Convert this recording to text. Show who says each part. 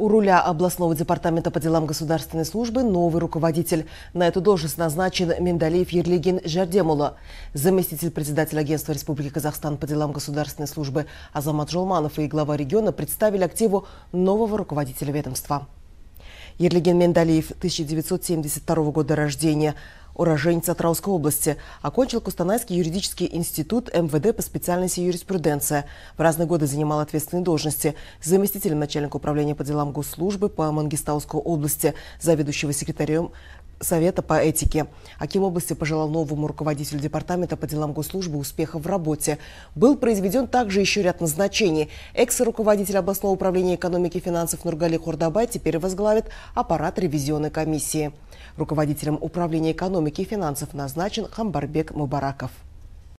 Speaker 1: У руля областного департамента по делам государственной службы новый руководитель. На эту должность назначен Мемдалиев Ерлигин Жардемула. Заместитель председателя Агентства Республики Казахстан по делам государственной службы Азамат Жолманов и глава региона представили активу нового руководителя ведомства. Ерлигин Мендалиев, 1972 года рождения – уроженец Атраусской области. Окончил Кустанайский юридический институт МВД по специальности юриспруденция. В разные годы занимал ответственные должности. Заместителем начальника управления по делам госслужбы по Мангистауской области, заведующего секретарем Совета по этике. Аким области пожелал новому руководителю Департамента по делам госслужбы успеха в работе. Был произведен также еще ряд назначений. Экс-руководитель областного управления экономики и финансов Нургали Хордабай теперь возглавит аппарат ревизионной комиссии. Руководителем управления экономики и финансов назначен Хамбарбек Мубараков.